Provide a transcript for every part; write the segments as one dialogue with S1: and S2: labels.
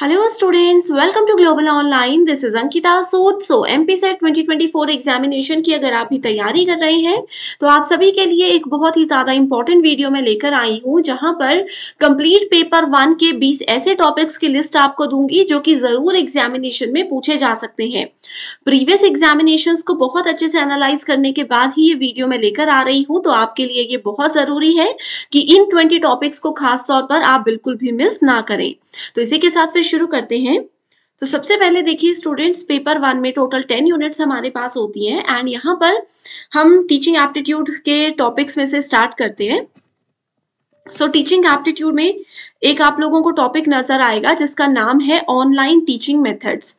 S1: Hello students, welcome to global online this is Ankita Sood. So MPSET 2024 examination की अगर आप भी तैयारी कर रहे हैं तो आप सभी के लिए एक बहुत ही ज़्यादा इंपॉर्टेंट वीडियो मैं लेकर आई हूँ जहां पर कंप्लीट पेपर वन के 20 ऐसे टॉपिक्स की लिस्ट आपको दूंगी जो कि ज़रूर एग्जामिनेशन में पूछे जा सकते हैं प्रीवियस एग्जामिनेशन को बहुत अच्छे से एनालाइज करने के बाद ही ये वीडियो मैं लेकर आ रही हूँ तो आपके लिए ये बहुत ज़रूरी है कि इन ट्वेंटी टॉपिक्स को खासतौर पर आप बिल्कुल भी मिस ना करें तो इसी के साथ फिर फिर शुरू करते हैं तो सबसे पहले देखिए स्टूडेंट्स पेपर वन में टोटल टेन यूनिट्स हमारे पास होती हैं एंड यहाँ पर हम टीचिंग एप्टीट्यूड के टॉपिक्स में से स्टार्ट करते हैं सो टीचिंग एप्टीट्यूड में एक आप लोगों को टॉपिक नजर आएगा जिसका नाम है ऑनलाइन टीचिंग मेथड्स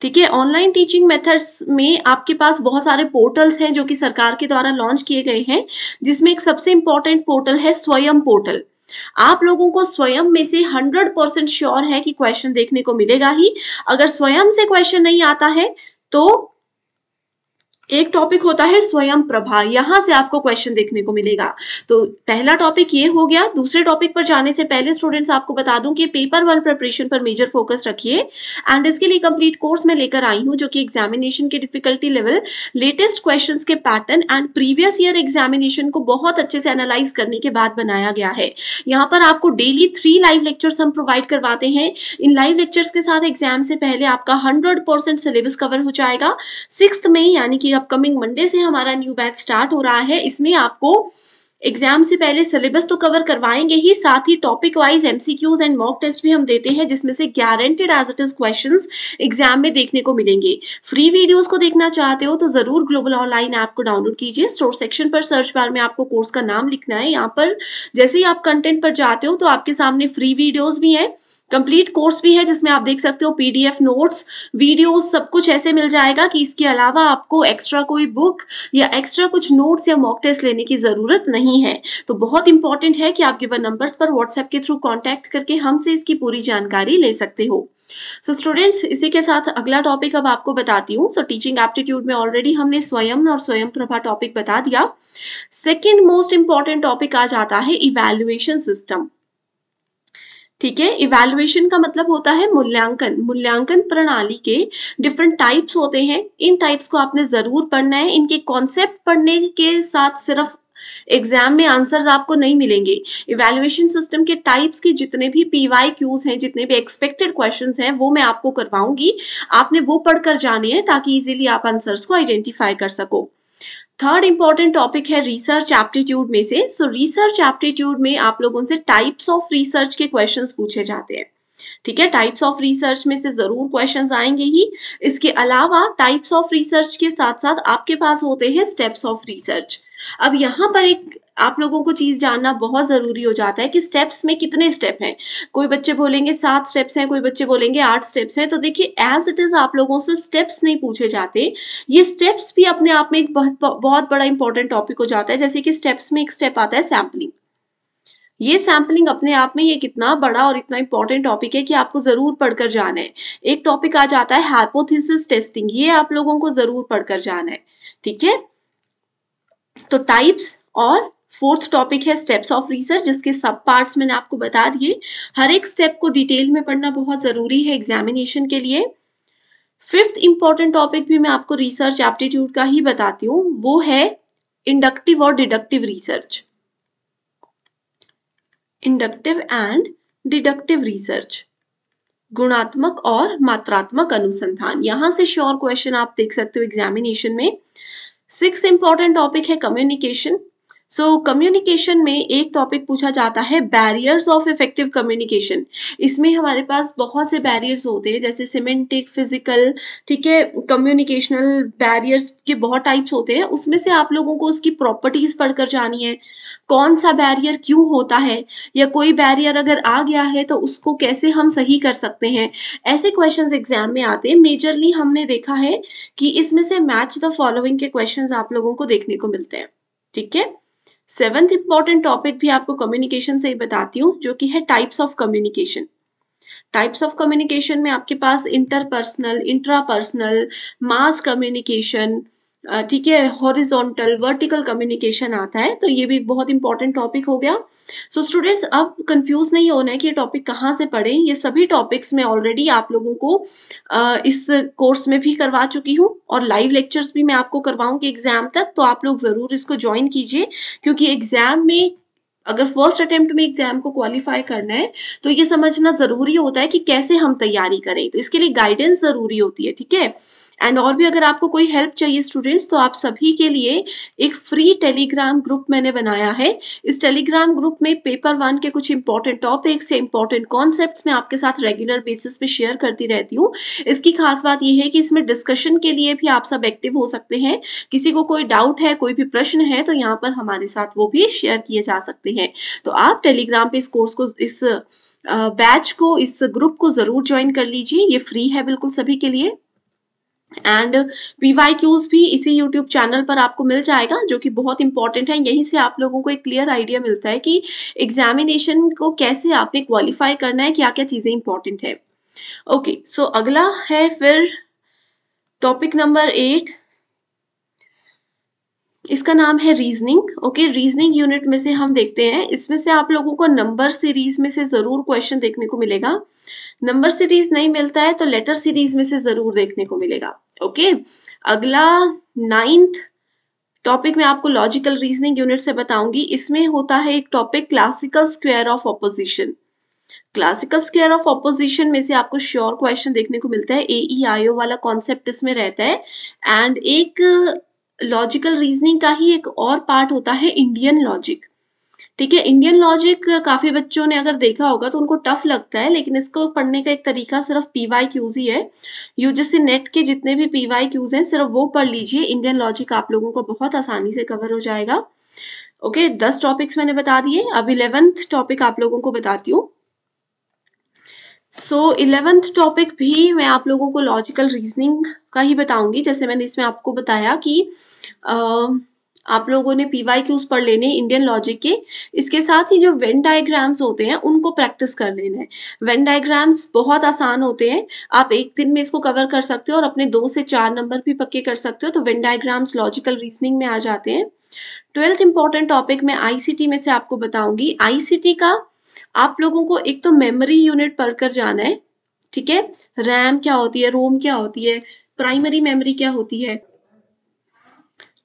S1: ठीक है ऑनलाइन टीचिंग मेथड्स में आपके पास बहुत सारे पोर्टल्स हैं जो कि सरकार के द्वारा लॉन्च किए गए हैं जिसमें एक सबसे इंपॉर्टेंट पोर्टल है स्वयं पोर्टल आप लोगों को स्वयं में से 100 परसेंट श्योर है कि क्वेश्चन देखने को मिलेगा ही अगर स्वयं से क्वेश्चन नहीं आता है तो एक टॉपिक होता है स्वयं प्रभा यहां से आपको क्वेश्चन देखने को मिलेगा तो पहला टॉपिक ये हो गया दूसरे टॉपिक पर जाने से पहले स्टूडेंट्स आपको बता दूं कि पेपर वन प्रिपरेशन पर मेजर फोकस रखिए एंड इसके लिए कंप्लीट कोर्स में लेकर आई हूं जो कि एग्जामिनेशन के डिफिकल्टी लेवल लेटेस्ट क्वेश्चन के pattern and previous year examination को बहुत अच्छे से एनालाइज करने के बाद बनाया गया है यहाँ पर आपको डेली थ्री लाइव लेक्चर्स हम प्रोवाइड करवाते हैं इन लाइव लेक्चर्स के साथ एग्जाम से पहले आपका हंड्रेड सिलेबस कवर हो जाएगा सिक्स में यानी कि अपकमिंग मंडे से हमारा न्यू बैच स्टार्ट हो रहा है इसमें आपको एग्जाम से पहले सिलेबस तो कवर करवाएंगे ही साथ ही topic wise MCQs and mock test भी हम देते हैं जिसमें से guaranteed as it is question exam में देखने को मिलेंगे फ्री वीडियोस को देखना चाहते हो तो जरूर ग्लोबल ऑनलाइन ऐप को डाउनलोड कीजिए स्टोर सेक्शन पर सर्च बार में आपको कोर्स का नाम लिखना है यहाँ पर जैसे ही आप कंटेंट पर जाते हो तो आपके सामने फ्री वीडियोज भी हैं कंप्लीट कोर्स भी है जिसमें आप देख सकते हो पीडीएफ नोट्स वीडियोस सब कुछ ऐसे मिल जाएगा कि इसके अलावा आपको एक्स्ट्रा कोई बुक या एक्स्ट्रा कुछ नोट्स या मॉक टेस्ट लेने की जरूरत नहीं है तो बहुत इंपॉर्टेंट है कि आप गिवन नंबर्स पर व्हाट्सएप के थ्रू कॉन्टेक्ट करके हमसे इसकी पूरी जानकारी ले सकते हो सो so स्टूडेंट्स इसी के साथ अगला टॉपिक अब आपको बताती हूँ सो टीचिंग एप्टीट्यूड में ऑलरेडी हमने स्वयं और स्वयं प्रभा टॉपिक बता दिया सेकेंड मोस्ट इंपॉर्टेंट टॉपिक आज आता है इवेल्युएशन सिस्टम ठीक है इवेल्युएशन का मतलब होता है मूल्यांकन मूल्यांकन प्रणाली के डिफरेंट टाइप्स होते हैं इन टाइप्स को आपने जरूर पढ़ना है इनके कॉन्सेप्ट पढ़ने के साथ सिर्फ एग्जाम में आंसर्स आपको नहीं मिलेंगे इवेल्युएशन सिस्टम के टाइप्स के जितने भी पीवाई क्यूज हैं जितने भी एक्सपेक्टेड क्वेश्चंस हैं वो मैं आपको करवाऊंगी आपने वो पढ़कर जाने हैं ताकि इजीली आप आंसर्स को आइडेंटिफाई कर सको थर्ड इंपॉर्टेंट टॉपिक है रिसर्च एप्टीट्यूड में से सो रिसर्च एप्टीट्यूड में आप लोगों से टाइप्स ऑफ रिसर्च के क्वेश्चन पूछे जाते हैं ठीक है टाइप्स ऑफ रिसर्च में से जरूर क्वेश्चंस आएंगे ही इसके अलावा टाइप्स ऑफ रिसर्च के साथ साथ आपके पास होते हैं स्टेप्स ऑफ रिसर्च अब यहां पर एक आप लोगों को चीज़ जानना बहुत ज़रूरी हो जाता है कि स्टेप्स में कितने स्टेप हैं कोई बच्चे बोलेंगे सात स्टेप्स हैं कोई बच्चे बोलेंगे आठ स्टेप्स हैं तो देखिए एज इट इज़ आप लोगों से स्टेप्स नहीं पूछे जाते ये स्टेप्स भी अपने आप में एक बहुत बहुत बड़ा इंपॉर्टेंट टॉपिक हो जाता है जैसे कि स्टेप्स में एक स्टेप आता है सैम्पलिंग ये सैम्पलिंग अपने आप में ये कितना बड़ा और इतना इंपॉर्टेंट टॉपिक है कि आपको जरूर पढ़कर जाना है एक टॉपिक आ जाता है हाइपोथेसिस टेस्टिंग ये आप लोगों को जरूर पढ़कर जाना है ठीक है तो टाइप्स और फोर्थ टॉपिक है स्टेप्स ऑफ रिसर्च जिसके सब पार्ट्स मैंने आपको बता दिए हर एक स्टेप को डिटेल में पढ़ना बहुत ज़रूरी है एग्जामिनेशन के लिए फिफ्थ इंपॉर्टेंट टॉपिक भी मैं आपको रिसर्च एप्टीट्यूड का ही बताती हूँ वो है इंडक्टिव और deductive research inductive and deductive research गुणात्मक और मात्रात्मक अनुसंधान यहां से श्योर क्वेश्चन आप देख सकते हो एग्जामिनेशन में सिक्स इंपॉर्टेंट टॉपिक है कम्युनिकेशन सो so, कम्युनिकेशन में एक टॉपिक पूछा जाता है बैरियर्स ऑफ इफेक्टिव कम्युनिकेशन इसमें हमारे पास बहुत से बैरियर्स होते हैं जैसे सिमेंटिक फिजिकल ठीक है कम्युनिकेशनल बैरियर्स के बहुत टाइप्स होते हैं उसमें से आप लोगों को उसकी प्रॉपर्टीज पढ़कर जानी है कौन सा बैरियर क्यों होता है या कोई बैरियर अगर आ गया है तो उसको कैसे हम सही कर सकते हैं ऐसे क्वेश्चन एग्जाम में आते हैं मेजरली हमने देखा है कि इसमें से मैच द फॉलोइंग के क्वेश्चन आप लोगों को देखने को मिलते हैं ठीक है सेवेंथ इंपॉर्टेंट टॉपिक भी आपको कम्युनिकेशन से ही बताती हूँ जो कि है types of communication types of communication में आपके पास इंटरपर्सनल इंट्रापर्सनल मास कम्युनिकेशन ठीक है हॉरिजॉन्टल वर्टिकल कम्युनिकेशन आता है तो ये भी बहुत इंपॉर्टेंट टॉपिक हो गया सो so, स्टूडेंट्स अब कंफ्यूज नहीं होना है कि ये टॉपिक कहाँ से पढ़े ये सभी टॉपिक्स में ऑलरेडी आप लोगों को इस कोर्स में भी करवा चुकी हूँ और लाइव लेक्चर्स भी मैं आपको करवाऊंगी एग्जाम तक तो आप लोग ज़रूर इसको ज्वाइन कीजिए क्योंकि एग्जाम में अगर फर्स्ट अटेम्प्ट में एग्जाम को क्वालिफाई करना है तो ये समझना जरूरी होता है कि कैसे हम तैयारी करें तो इसके लिए गाइडेंस जरूरी होती है ठीक है एंड और भी अगर आपको कोई हेल्प चाहिए स्टूडेंट्स तो आप सभी के लिए एक फ्री टेलीग्राम ग्रुप मैंने बनाया है इस टेलीग्राम ग्रुप में पेपर वन के कुछ इंपॉर्टेंट टॉपिक्स या इंपॉर्टेंट कॉन्सेप्ट में आपके साथ रेगुलर बेसिस पे शेयर करती रहती हूँ इसकी खास बात यह है कि इसमें डिस्कशन के लिए भी आप सब एक्टिव हो सकते हैं किसी को कोई डाउट है कोई भी प्रश्न है तो यहाँ पर हमारे साथ वो भी शेयर किए जा सकते हैं है तो आप टेलीग्राम पे इस कोर्स को इस बैच को इस ग्रुप को जरूर ज्वाइन कर लीजिए ये फ्री है बिल्कुल सभी के लिए एंड पी क्यूज भी इसी यूट्यूब चैनल पर आपको मिल जाएगा जो कि बहुत इंपॉर्टेंट है यहीं से आप लोगों को एक क्लियर आइडिया मिलता है कि एग्जामिनेशन को कैसे आपने क्वालिफाई करना है क्या क्या चीज़ें इंपॉर्टेंट है ओके okay, सो so अगला है फिर टॉपिक नंबर एट इसका नाम है रीजनिंग ओके रीजनिंग यूनिट में से हम देखते हैं इसमें से आप लोगों को नंबर सीरीज में से ज़रूर क्वेश्चन देखने को मिलेगा नंबर सीरीज नहीं मिलता है तो लेटर सीरीज में से ज़रूर देखने को मिलेगा ओके अगला नाइन्थ टॉपिक में आपको लॉजिकल रीजनिंग यूनिट से बताऊंगी इसमें होता है एक topic classical square of opposition classical square of opposition में से आपको श्योर क्वेश्चन देखने को मिलता है ए ई आईओ वाला कॉन्सेप्ट इसमें रहता है एंड एक लॉजिकल रीजनिंग का ही एक और पार्ट होता है इंडियन लॉजिक ठीक है इंडियन लॉजिक काफी बच्चों ने अगर देखा होगा तो उनको टफ लगता है लेकिन इसको पढ़ने का एक तरीका सिर्फ पीवाई क्यूज ही है यूजीसी नेट के जितने भी पीवाई क्यूज हैं सिर्फ वो पढ़ लीजिए इंडियन लॉजिक आप लोगों को बहुत आसानी से कवर हो जाएगा ओके दस टॉपिक्स मैंने बता दिए अब इलेवेंथ टॉपिक आप लोगों को बताती हूँ सो इलेवेंथ टॉपिक भी मैं आप लोगों को लॉजिकल रीजनिंग का ही बताऊंगी जैसे मैंने इसमें आपको बताया कि आ, आप लोगों ने पी वाई क्यूज पढ़ लेने इंडियन लॉजिक के इसके साथ ही जो वेन डायग्राम्स होते हैं उनको प्रैक्टिस कर लेना है वेन डायग्राम्स बहुत आसान होते हैं आप एक दिन में इसको कवर कर सकते हो और अपने दो से चार नंबर भी पक्के कर सकते हो तो वेन डायग्राम्स लॉजिकल रीजनिंग में आ जाते हैं ट्वेल्थ इंपॉर्टेंट टॉपिक मैं आईसीटी में से आपको बताऊंगी आईसीटी का आप लोगों को एक तो मेमोरी यूनिट पढ़कर जाना है ठीक है रैम क्या होती है रोम क्या होती है प्राइमरी मेमोरी क्या होती है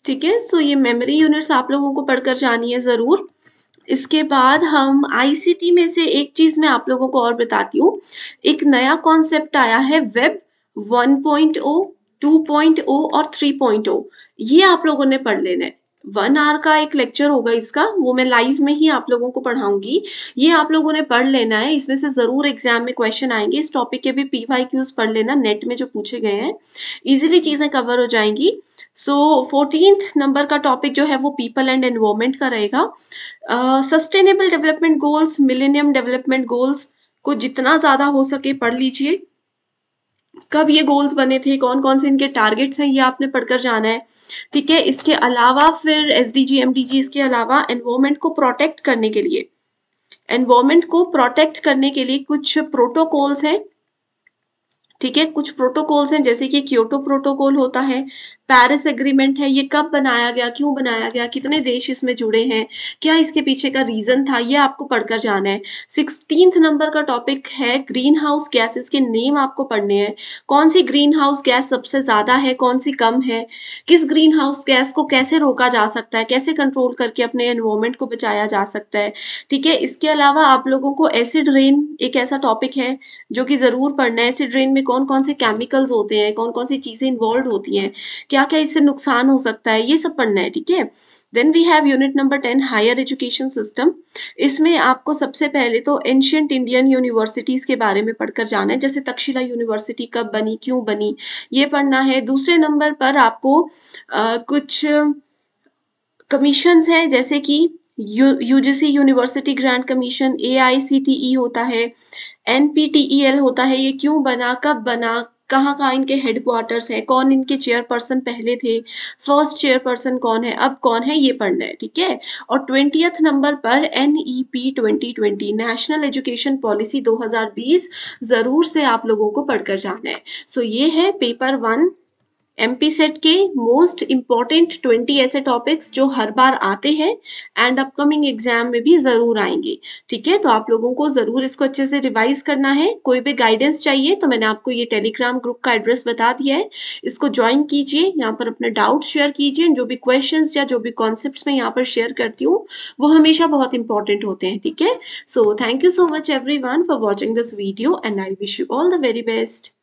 S1: ठीक है सो ये मेमोरी यूनिट्स आप लोगों को पढ़कर जानी है ज़रूर इसके बाद हम आईसीटी में से एक चीज़ मैं आप लोगों को और बताती हूँ एक नया कॉन्सेप्ट आया है वेब 1.0 2.0 और 3.0 ये आप लोगों ने पढ़ लेना है वन आवर का एक लेक्चर होगा इसका वो मैं लाइव में ही आप लोगों को पढ़ाऊंगी ये आप लोगों ने पढ़ लेना है इसमें से ज़रूर एग्जाम में क्वेश्चन आएंगे इस टॉपिक के भी पी वाई क्यूज पढ़ लेना नेट में जो पूछे गए हैं इजीली चीज़ें कवर हो जाएंगी सो फोर्टीन नंबर का टॉपिक जो है वो पीपल एंड एनवायरमेंट का रहेगा sustainable development goals millennium development goals को जितना ज़्यादा हो सके पढ़ लीजिए कब ये गोल्स बने थे कौन कौन से इनके टारगेट्स हैं ये आपने पढ़कर जाना है ठीक है इसके अलावा फिर S D G M D G इसके अलावा एनवायरमेंट को प्रोटेक्ट करने के लिए एनवायरमेंट को प्रोटेक्ट करने के लिए कुछ प्रोटोकॉल्स हैं ठीक है कुछ प्रोटोकॉल्स हैं जैसे कि क्योटो प्रोटोकॉल होता है पेरिस एग्रीमेंट है ये कब बनाया गया क्यों बनाया गया कितने देश इसमें जुड़े हैं क्या इसके पीछे का रीजन था ये आपको पढ़कर जाना है सिक्सटीन नंबर का टॉपिक है ग्रीन हाउस गैसेस के नेम आपको पढ़ने हैं कौन सी ग्रीन हाउस गैस सबसे ज्यादा है कौन सी कम है किस ग्रीन हाउस गैस को कैसे रोका जा सकता है कैसे कंट्रोल करके अपने एनवायरमेंट को बचाया जा सकता है ठीक है इसके अलावा आप लोगों को एसिड रेन एक ऐसा टॉपिक है जो कि जरूर पढ़ना है एसिड रेन में कौन कौन से केमिकल्स होते हैं कौन कौन सी चीजें इन्वॉल्व होती हैं क्या क्या इससे नुकसान हो सकता है ये सब पढ़ना है ठीक है then we have unit number ten higher education system इसमें आपको सबसे पहले तो एंशियंट इंडियन यूनिवर्सिटीज़ के बारे में पढ़कर जाना है जैसे तक्षशिला यूनिवर्सिटी कब बनी क्यों बनी ये पढ़ना है दूसरे नंबर पर आपको आ, कुछ कमीशन है जैसे कि UGC university grant commission A होता है एन e होता है ये क्यों बना कब बना कहाँ कहाँ इनके हेडक्वार्टर्स हैं कौन इनके चेयरपर्सन पहले थे फर्स्ट चेयरपर्सन कौन है अब कौन है ये पढ़ना है ठीक है और ट्वेंटियथ नंबर पर N E P twenty twenty national education policy दो हजार बीस जरूर से आप लोगों को पढ़कर जाना है सो so, ये है पेपर वन एम सेट के मोस्ट इम्पॉर्टेंट ट्वेंटी ऐसे टॉपिक्स जो हर बार आते हैं एंड अपकमिंग एग्जाम में भी ज़रूर आएंगे ठीक है तो आप लोगों को ज़रूर इसको अच्छे से रिवाइज करना है कोई भी गाइडेंस चाहिए तो मैंने आपको ये टेलीग्राम ग्रुप का एड्रेस बता दिया है इसको ज्वाइन कीजिए यहाँ पर अपने डाउट शेयर कीजिए जो भी क्वेश्चन या जो भी कॉन्सेप्ट मैं यहाँ पर शेयर करती हूँ वो हमेशा बहुत इंपॉर्टेंट होते हैं ठीक है so thank you so much every for watching this video and I wish you all the very best